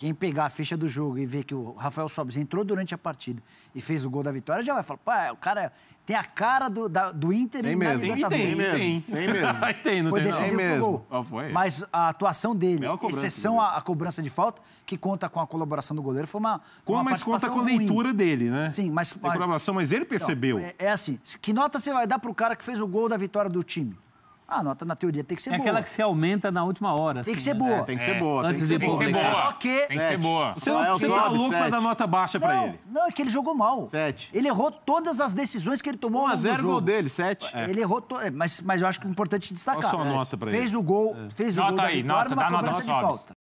Quem pegar a ficha do jogo e ver que o Rafael Sobis entrou durante a partida e fez o gol da vitória, já vai falar, pá, o cara tem a cara do, da, do Inter tem e mesmo. Tem, tem, tem, tem mesmo. tem, não foi tem, decisivo tem mesmo. Oh, foi. Mas a atuação dele, a exceção à cobrança de falta, que conta com a colaboração do goleiro, foi uma, foi uma Mas conta com a leitura ruim. dele, né? Sim, mas... A colaboração, mas ele então, percebeu. Então, é, é, assim, que nota você vai dar pro cara que fez o gol da vitória do time? A ah, nota, tá, na teoria, tem que ser é boa. É aquela que se aumenta na última hora. Tem que assim, ser né? boa. É, tem que ser boa. tem que ser, boa. Tem que ser boa. Você, não, é você tá louco pra dar nota baixa pra ele. Não, é que ele jogou mal. Sete. Ele errou todas as decisões que ele tomou 1 a 0 gol dele, sete. É. Ele errou... To... É, mas, mas eu acho que é importante destacar. Qual a sua nota pra ele? Fez o gol, fez o nota gol aí, da vitória nota, dá nota de falta.